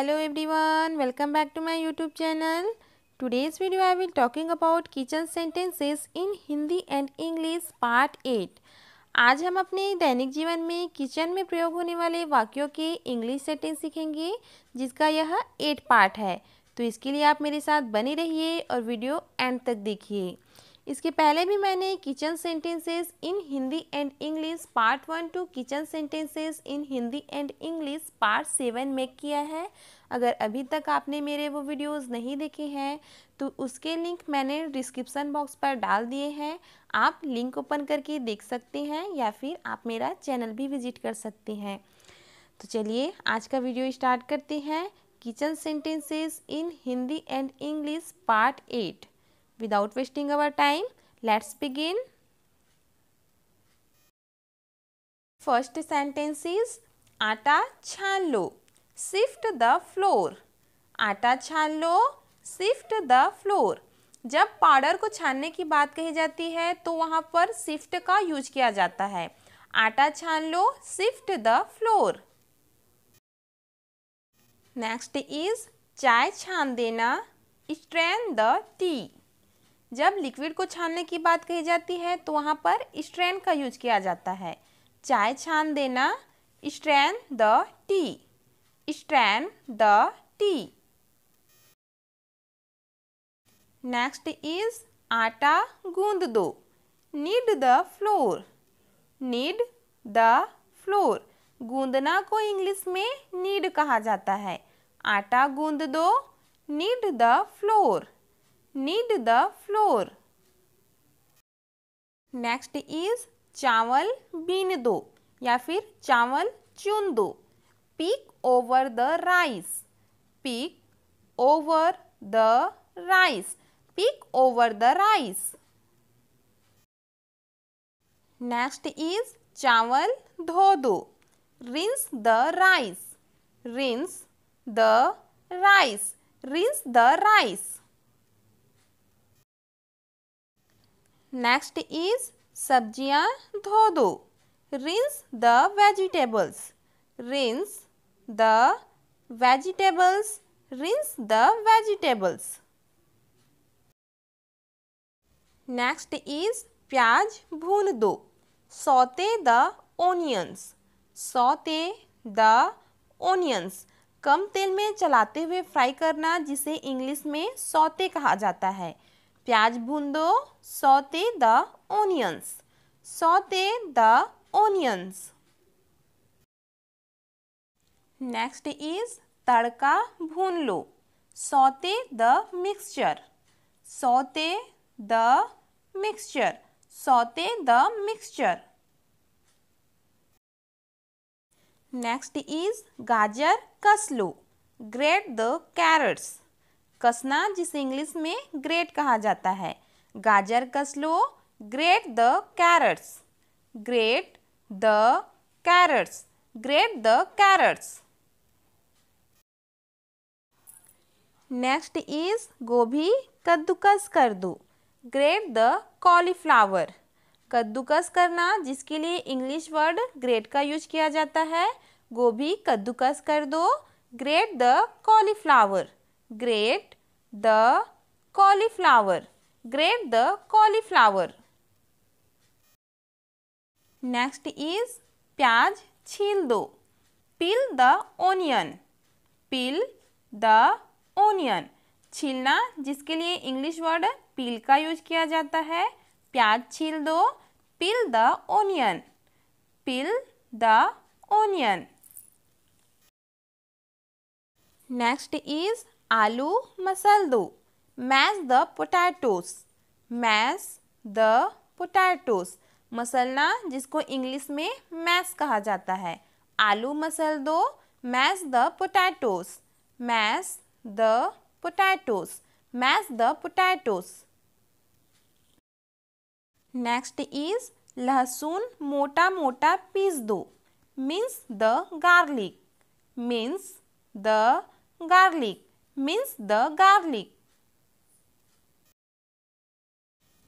Hello everyone welcome back to my YouTube channel today's video I will talking about kitchen sentences in Hindi and English part eight आज हम अपने दैनिक जीवन में kitchen में प्रयोग होने वाले वाक्यों के इंग्लिश सेंटेंस सीखेंगे जिसका यह एट पार्ट है तो इसके लिए आप मेरे साथ बने रहिए और वीडियो एंड तक देखिए इसके पहले भी मैंने kitchen sentences in Hindi and English part one to kitchen sentences in Hindi and English part seven में किया है अगर अभी तक आपने मेरे वो वीडियोस नहीं देखे हैं तो उसके लिंक मैंने डिस्क्रिप्शन बॉक्स पर डाल दिए हैं आप लिंक ओपन करके देख सकते हैं या फिर आप मेरा चैनल भी विजिट कर सकते हैं तो चलिए आज का वीडियो स्टार्ट करते हैं kitchen sentences in Hindi and English part eight Without wasting our time, let's begin. First sentence is आटा छान लो सिफ्ट द फ्लोर आटा छान लो सिफ्ट द फ्लोर जब पाउडर को छानने की बात कही जाती है तो वहाँ पर सिफ्ट का यूज किया जाता है आटा छान लो sift the flour next is चाय छान देना स्ट्रेन द टी जब लिक्विड को छानने की बात कही जाती है तो वहाँ पर स्ट्रेन का यूज किया जाता है चाय छान देना strain the tea strain the tea next is आटा गूंद दो knead the flour knead the flour गूंदना को इंग्लिश में नीड कहा जाता है आटा गूंद दो knead the flour knead the flour next is चावल बीन दो या फिर चावल चुन दो pick over the rice pick over the rice pick over the rice next is चावल धो दो rinse the rice rinse the rice rinse the rice next is सब्जियां धो दो rinse the vegetables rinse the vegetables rinse the vegetables next is प्याज भून दो sauté the onions sauté the onions कम तेल में चलाते हुए फ्राई करना जिसे इंग्लिश में सौते कहा जाता है प्याज भून दो sauté the onions sauté the onions next is तड़का भून लो sauté the mixture sauté the mixture sauté the mixture next is गाजर कस लो ग्रेट द कैरट्स कसना जिसे इंग्लिश में ग्रेट कहा जाता है गाजर कस लो grate the carrots grate the carrots grate the carrots next is गोभी कद्दूकस कर दो ग्रेट द कॉलीफ्लावर कद्दूकस करना जिसके लिए इंग्लिश वर्ड ग्रेट का यूज किया जाता है गोभी कद्दूकस कर दो grate the cauliflower grate the cauliflower. Grate the cauliflower. Next is प्याज छील दो peel the onion. Peel the onion. छीलना जिसके लिए इंग्लिश वर्ड पील का यूज किया जाता है प्याज छील दो peel the onion. Peel the onion. Next is आलू मसल दो Mash the potatoes mash the potatoes मसलना जिसको इंग्लिश में मैश कहा जाता है आलू मसल दो mash the potatoes mash the potatoes mash the potatoes next is लहसुन मोटा मोटा पीस दो mince the garlic mince the garlic means the garlic.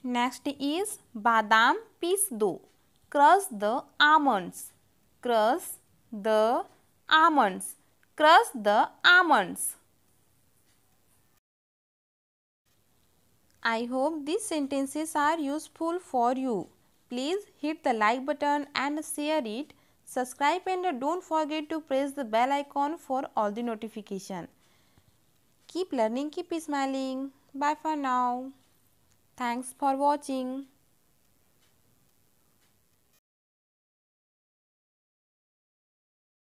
Next is badam piece do. Crush the almonds. Crush the almonds. Crush the almonds. I hope these sentences are useful for you. Please hit the like button and share it. Subscribe and don't forget to press the bell icon for all the notification. Keep learning, keep smiling. Bye for now. Thanks for watching.